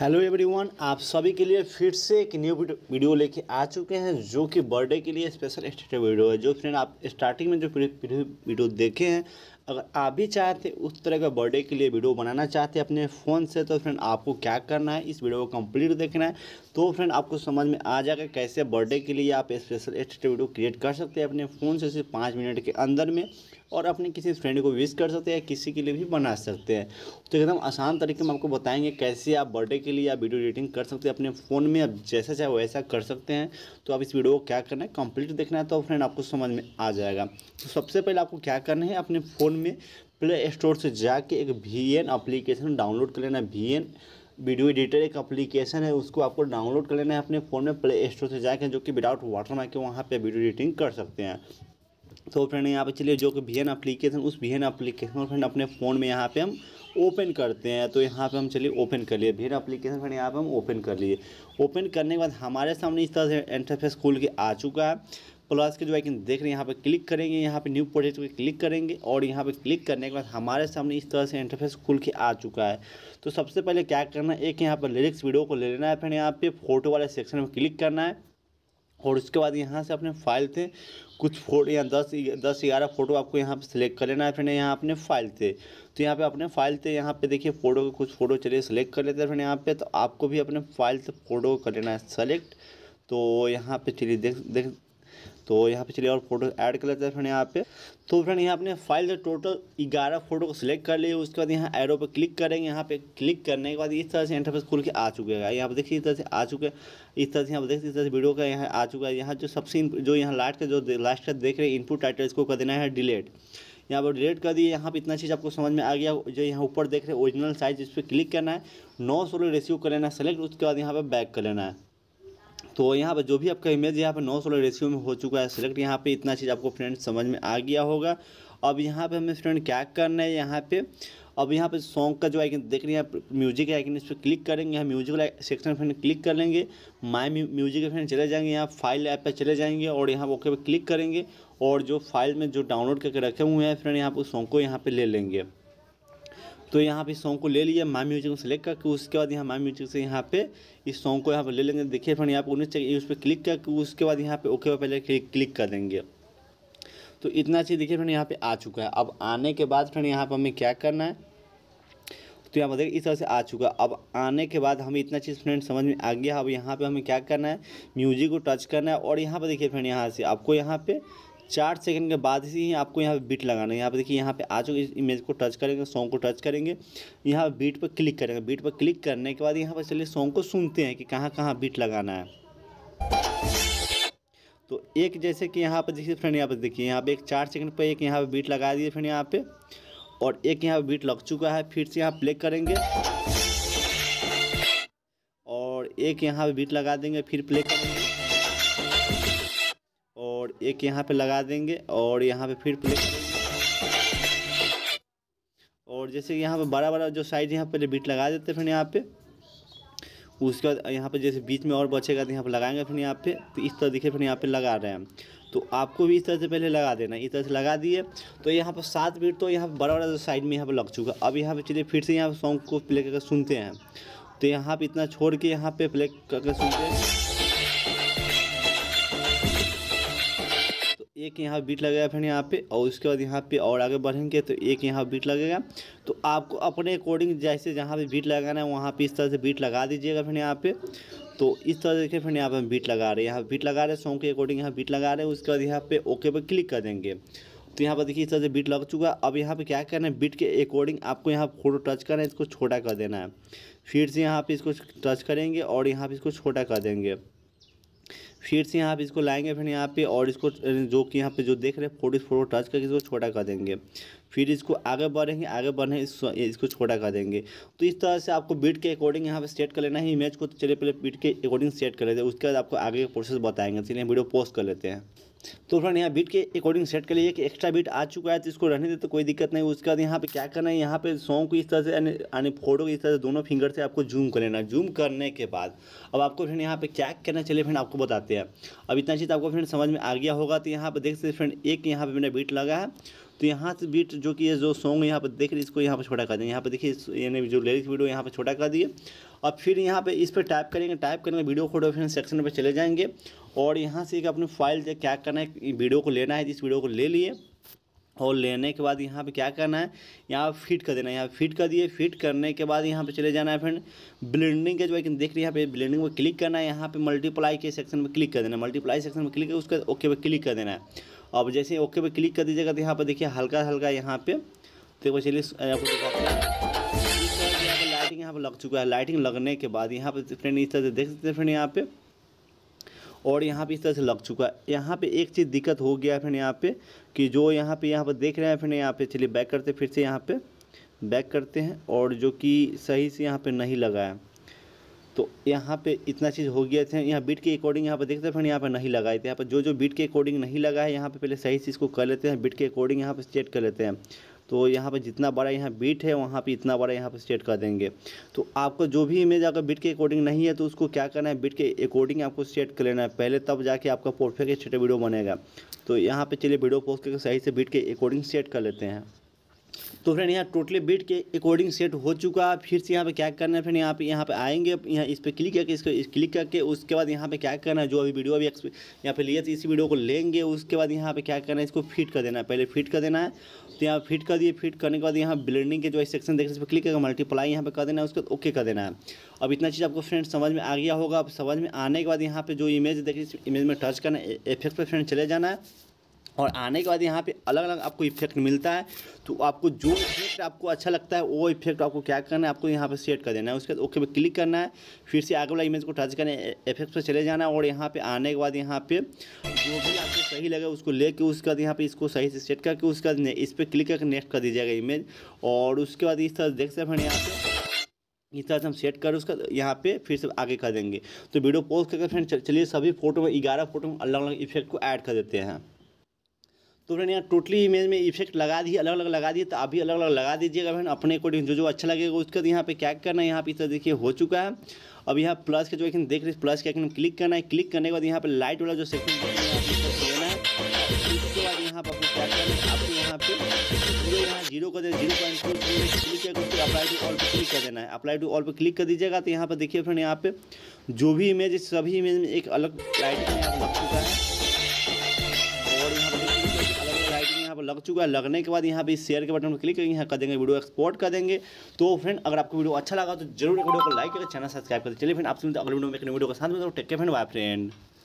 hello everyone आप सभी के लिए फिर से एक न्यू वीडियो लेके आ चुके हैं जो कि बर्थडे के लिए स्पेशल स्टेटस वीडियो है जो फ्रेंड आप स्टार्टिंग में जो वीडियो देखे हैं अगर आप भी चाहते उस तरह का बर्थडे के लिए वीडियो बनाना चाहते हैं अपने फ़ोन से तो फ्रेंड आपको क्या करना है इस वीडियो को कम्प्लीट देखना है तो फ्रेंड आपको समझ में आ जाएगा कैसे बर्थडे के लिए आप स्पेशल स्टेटस वीडियो क्रिएट कर सकते हैं अपने फ़ोन से सिर्फ पाँच मिनट के अंदर में और अपने किसी फ्रेंड को विश कर सकते हैं या किसी के लिए भी बना सकते हैं तो एकदम आसान तरीके में आपको बताएंगे कैसे आप बर्थडे के लिए आप वीडियो एडिटिंग कर सकते हैं अपने फ़ोन में आप जैसा चाहे वैसा कर सकते हैं तो आप इस वीडियो को क्या करना है कंप्लीट देखना है तो फ्रेंड आपको समझ में आ जाएगा तो सबसे पहले आपको क्या करना है अपने फ़ोन में प्ले स्टोर से जाके एक वी एन डाउनलोड कर लेना है एन वीडियो एडिटर एक एप्लीकेशन है उसको आपको डाउनलोड कर लेना है अपने फ़ोन में प्ले स्टोर से जाकर जो कि विदाउट वाटर मार्क के वहाँ पे वीडियो एडिटिंग कर सकते हैं तो फ्रेंड यहाँ पे चलिए जो कि वी एन अप्लीकेशन उस वी एन अप्लीकेशन और फ्रेंड अपने फ़ोन में यहाँ पे हम ओपन करते हैं तो यहाँ पे हम चलिए ओपन कर लिए एन अप्लीकेशन फ्रेंड यहाँ पे हम ओपन कर लिए ओपन करने के बाद हमारे सामने इस तरह से इंटरफेस खुल के आ चुका है प्लस के जो कि देख रहे हैं यहाँ पर क्लिक करेंगे यहाँ पर न्यू प्रोजेक्ट पर क्लिक करेंगे और यहाँ पर क्लिक करने के बाद हमारे सामने इस तरह से इंटरफेस खुल के आ चुका है तो सबसे पहले क्या करना है एक यहाँ पर लिरिक्स वीडियो को ले लेना है फिर यहाँ पे फोटो वाले सेक्शन में क्लिक करना है और उसके बाद यहाँ से अपने फाइल थे कुछ फोटो यहाँ दस दस ग्यारह फोटो आपको यहाँ पे सेलेक्ट कर लेना है फिर यहाँ अपने फाइल थे तो यहाँ पे अपने फाइल थे यहाँ पे देखिए फ़ोटो के कुछ फ़ोटो चलिए सेलेक्ट कर लेते हैं फिर यहाँ पे तो आपको भी अपने फाइल से फ़ोटो कर लेना है सेलेक्ट तो यहाँ पे चलिए देख देख तो यहाँ पे चलिए और फोटो ऐड कर लेते हैं फ्रेंड यहाँ पे तो फ्रेंड यहाँ अपने फाइल से टोटल ग्यारह फोटो को सिलेक्ट कर लिए उसके बाद यहाँ एरो पर क्लिक करेंगे यहाँ पे क्लिक करने के बाद इस तरह से इंटरफेस खुल के आ चुकेगा यहाँ पे देखिए इस तरह से आ चुके इस तरह से यहाँ पर देखिए इस तरह से वीडियो का यहाँ आ चुका है यहाँ जो सबसे जो यहाँ लास्ट का जो लास्ट का देख रहे हैं इनपुट टाइटल इसको कर देना है डिलेट यहाँ पर डिलीट कर दिए यहाँ पर इतना चीज़ आपको समझ में आ गया जो यहाँ ऊपर देख रहे हैं ओरिजिनल साइज इस पर क्लिक करना है नौ सोलह रिसीव कर लेना है सेलेक्ट उसके बाद यहाँ पर बैक कर लेना है तो यहाँ पर जो भी आपका इमेज यहाँ पर नौ सोलह रेशियो में हो चुका है सिलेक्ट यहाँ पे इतना चीज़ आपको फ्रेंड समझ में आ गया होगा अब यहाँ पे हमें फ्रेंड क्या करना है यहाँ पे अब यहाँ पे सॉन्ग का जो आइकन देख रहे हैं आप म्यूजिक आइकन इस पर क्लिक करेंगे यहाँ म्यूजिक सेक्शन फ्रेंड क्लिक कर लेंगे माई म्यूजिक फ्रेंड चले जाएंगे यहाँ फाइल ऐप पे चले जाएंगे और यहाँ ओके पे क्लिक करेंगे और जो फाइल में जो डाउनलोड करके रखे हुए हैं फ्रेंड यहाँ पर सॉन्ग को यहाँ पर ले लेंगे तो यहाँ पे सॉन्ग को ले लिया माई म्यूजिक को सेलेक्ट करके उसके बाद यहाँ मामी म्यूजिक से यहाँ पे इस सॉन्ग को यहाँ पे ले लेंगे देखिए फिर यहाँ पे उन्हें चाहिए उस पर क्लिक करके उसके बाद यहाँ पे ओके पहले क्लिक कर देंगे तो इतना चीज़ देखिए फिर यहाँ पे आ चुका है अब आने के बाद फिर यहाँ पर हमें क्या करना है तो यहाँ पर देखिए इस तरह से आ चुका अब आने के बाद हमें इतना चीज़ फ्रेंड समझ में आ गया अब यहाँ पे हमें क्या करना है म्यूजिक को टच करना है और यहाँ पर देखिए फ्रेंड यहाँ से आपको यहाँ पे चार सेकंड के बाद ही आपको यहाँ पे बीट लगाना है यहाँ पे देखिए यहाँ पे आ चुके इस इमेज को टच करेंगे सॉन्ग को टच करेंगे यहाँ बीट पर क्लिक करेंगे बीट पर क्लिक करने के बाद यहाँ पर चलिए सॉन्ग को सुनते हैं कि कहाँ कहाँ बीट लगाना है तो एक जैसे कि यहाँ पर देखिए फ्रेंड यहाँ पर देखिए यहाँ पर एक चार सेकंड पर एक यहाँ पे बीट लगा दिए फ्रेंड यहाँ पे और एक यहाँ बीट लग चुका है फिर से यहाँ प्ले करेंगे और एक यहाँ पर बीट लगा देंगे फिर प्ले करेंगे एक यहाँ पे लगा देंगे और यहाँ पे फिर प्ले और जैसे यहाँ पे बड़ा बड़ा जो साइज यहाँ पहले बीट लगा देते फिर यहाँ पे उसके बाद यहाँ पे जैसे बीच में और बचेगा तो यहाँ पर लगाएंगे फिर यहाँ पे तो इस तरह दिखे फिर यहाँ पे लगा रहे हैं तो आपको भी इस तरह से पहले लगा देना इस तरह से लगा दिए तो यहाँ पर सात बीट तो यहाँ पर बड़ा बड़ा साइड में यहाँ पर लग चुका अब यहाँ पे चलिए फिर से यहाँ पर सॉन्ग को प्ले करके सुनते हैं तो यहाँ पर इतना छोड़ के यहाँ पर प्ले करके सुनते हैं एक यहाँ बीट लगेगा फिर यहाँ पे और उसके बाद यहाँ पे और आगे बढ़ेंगे तो एक यहाँ बीट लगेगा तो आपको अपने अकॉर्डिंग जैसे जहाँ पे बीट लगाना है वहाँ पे इस तरह से बीट लगा दीजिएगा फिर यहाँ पे तो इस तरह देखिए फिर यहाँ पे हम बीट लगा रहे हैं यहाँ बीट लगा रहे हैं सॉन्ग के अकॉर्डिंग यहाँ बीट लगा रहे हैं उसके बाद यहाँ पे ओके पर क्लिक कर देंगे तो यहाँ पर देखिए इस तरह से बीट लग चुका है अब यहाँ पे क्या करना है बीट के अकॉर्डिंग आपको यहाँ फोटो टच करना है इसको छोटा कर देना है फिर से यहाँ पे इसको टच करेंगे और यहाँ पे इसको छोटा कर देंगे फिर से यहाँ पे इसको लाएंगे फिर यहाँ पे और इसको जो कि यहाँ पे जो देख रहे हैं फोटो फोटो टच करके इसको छोटा कर देंगे फिर इसको आगे बढ़ेंगे आगे बढ़ेंगे इस, इसको छोटा कर देंगे तो इस तरह से आपको बीट के अकॉर्डिंग यहाँ पे सेट कर लेना है इमेज को तो पहले बीट के अकॉर्डिंग सेट कर लेते हैं उसके बाद आपको आगे का प्रोसेस बताएंगे इसलिए वीडियो पोस्ट कर लेते हैं तो फ्रेंड यहाँ बीट के अकॉर्डिंग सेट कर लिए कि एक्स्ट्रा बीट आ चुका है तो इसको रहने दे तो कोई दिक्कत नहीं उसके बाद यहाँ पे क्या करना है यहाँ पे सॉन्ग को इस तरह से यानी फोटो को इस तरह से दोनों फिंगर से आपको जूम कर लेना जूम करने के बाद अब आपको फ्रेंड यहाँ पे क्या करना चले फ्रेंड आपको बताते हैं अब इतना चीज़ आपको फ्रेंड समझ में आ गया होगा तो यहाँ पर देख सकते फ्रेंड एक यहाँ पर मेरा बीट लगा है तो यहाँ से बीट जो कि ये जो सॉन्ग यहाँ पर देख रहे इसको यहाँ पर छोटा कर दें यहाँ पर देखिए यानी जो लेरिक्स वीडियो यहाँ पर छोटा कर दिए और फिर यहाँ पे इस पर टाइप करेंगे टाइप करेंगे वीडियो फोटो फिर सेक्शन पर चले जाएंगे और यहाँ से एक अपने फाइल क्या करना है वीडियो को लेना है जिस वीडियो को ले लिए और लेने के बाद यहाँ पे क्या करना है यहाँ पर फिट कर देना है यहाँ फिट कर दिए फिट करने के बाद यहाँ पे चले जाना है फ्रेंड ब्लेंडिंग के जो है देख रहे हैं यहाँ पे ब्लेंडिंग पर क्लिक करना है यहाँ पे मल्टीप्लाई के सेक्शन में क्लिक कर देना है मल्टीप्लाई सेक्शन में क्लिक उसके ओके पे क्लिक कर देना है अब जैसे ओके पे क्लिक कर दीजिएगा तो यहाँ पर देखिए हल्का हल्का तो यहाँ पे देखो चलिए आपको यहाँ पर लग चुका है लाइटिंग लगने के बाद यहाँ पर फ्रेंड इस तरह से देख सकते हैं फ्रेंड यहाँ पे और यहाँ पे इस तरह से लग चुका है यहाँ पे एक चीज़ दिक्कत हो गया है फ्रेंड यहाँ पे कि जो यहाँ पे यहाँ पर देख रहे हैं फ्रेंड यहाँ पे चलिए बैक करते फिर से यहाँ पे बैक करते हैं और जो कि सही से यहाँ पे नहीं लगा है तो यहाँ पे इतना चीज़ हो गया थे यहाँ बीट के अकॉर्डिंग यहाँ पर देखते हैं फ्रेंड यहाँ पर नहीं लगाए थे यहाँ पर जो जो बीट के अकॉर्डिंग नहीं लगा है यहाँ पर पहले सही से इसको कर लेते हैं बीट के अकॉर्डिंग यहाँ पर चेक कर लेते हैं तो यहाँ पर जितना बड़ा यहाँ बीट है वहाँ पर इतना बड़ा यहाँ पर सेट कर देंगे तो आपको जो भी इमेज अगर बीट के अकॉर्डिंग नहीं है तो उसको क्या करना है बीट के अकॉर्डिंग आपको सेट कर लेना है पहले तब जाके आपका परफेक्ट छोटा वीडियो बनेगा तो यहाँ पर चलिए वीडियो पोस्ट करके सही से बीट के अकॉर्डिंग सेट कर लेते हैं तो फ्रेंड यहाँ टोटली बीट के अकॉर्डिंग सेट हो चुका है फिर से यहाँ पे क्या करना है फ्रेंड यहाँ पे यहाँ पे आएंगे यहाँ इस पर क्लिक करके इसको इस क्लिक करके उसके बाद यहाँ पे क्या करना है जो अभी वीडियो अभी यहाँ पे लिए थे इसी वीडियो को लेंगे उसके बाद यहाँ पे क्या करना है इसको फिट कर देना है पहले फिट कर देना है तो यहाँ फिट कर दिए फिट करने के बाद यहाँ ब्लेंडिंग के जो है सेक्शन देख रहे इस पर क्लिक करके मल्टीप्लाई यहाँ पर कर देना है उसके बाद ओके कर देना है अब इतना चीज़ आपको फ्रेंड समझ में आ गया होगा अब समझ में आने के बाद यहाँ पे जो इमेज देखिए इस इमेज में टच करना है इफेक्ट पर फ्रेंड चले जाना है और आने के बाद यहाँ पे अलग अलग आपको इफेक्ट मिलता है तो आपको जो इफेक्ट आपको अच्छा लगता है वो इफेक्ट आपको क्या करना है आपको यहाँ पे सेट कर देना है उसके बाद ओके पे क्लिक करना है फिर से आगे वाला इमेज को टच करना है इफेक्ट पर चले जाना है और यहाँ पे आने के बाद यहाँ पे जो भी आपको सही लगे उसको लेके उसके बाद यहाँ पे इसको सही से सेट करके उसके बाद इस पर क्लिक करके नेक्स्ट कर दीजिएगा इमेज और उसके बाद इस तरह देख सकते हैं यहाँ पर इस तरह से हम सेट कर उसका यहाँ पे फिर से आगे कर देंगे तो वीडियो पोस्ट करके फ्रेंड चलिए सभी फोटो में ग्यारह फोटो में अलग अलग इफेक्ट को ऐड कर देते हैं तो उन्होंने यहाँ टोटली इमेज में इफेक्ट लगा दिए अलग अलग लगा दिए तो आप भी अलग अलग लगा दीजिएगा बहन अपने अकॉर्डिंग जो जो अच्छा लगेगा उसके बाद यहाँ पे क्या करना है यहाँ पे इस तरह देखिए हो चुका है अब यहाँ प्लस का जो आइकन देख रहे हैं प्लस के आइकन क्लिक करना है क्लिक करने के बाद यहाँ पे लाइट वाला जो सेक्शन लेना है उसके बाद यहाँ पर आपको क्या करना है आपको यहाँ पे जीरो कर देना zero point click apply to all पर क्लिक कर देना है अप्लाई टू ऑल पर क्लिक कर दीजिएगा तो यहाँ पर देखिए फ्रेंड यहाँ पे जो भी इमेज सभी इमेज में एक अलग लाइट लग चुका है और यहाँ पर बटन यहाँ पर लग चुका है लगने के बाद यहाँ पर शेयर के बटन पर क्लिक करेंगे यहाँ कर देंगे वीडियो एक्सपोर्ट कर देंगे तो फ्रेंड अगर आपको वीडियो अच्छा लगा तो जरूर वीडियो को लाइक करके चैनल सब्सक्राइब करें चलिए फ्रेंड आपसे अगले वीडियो में वीडियो के साथ में टेक के फ्रेंड बाय फ्रेंड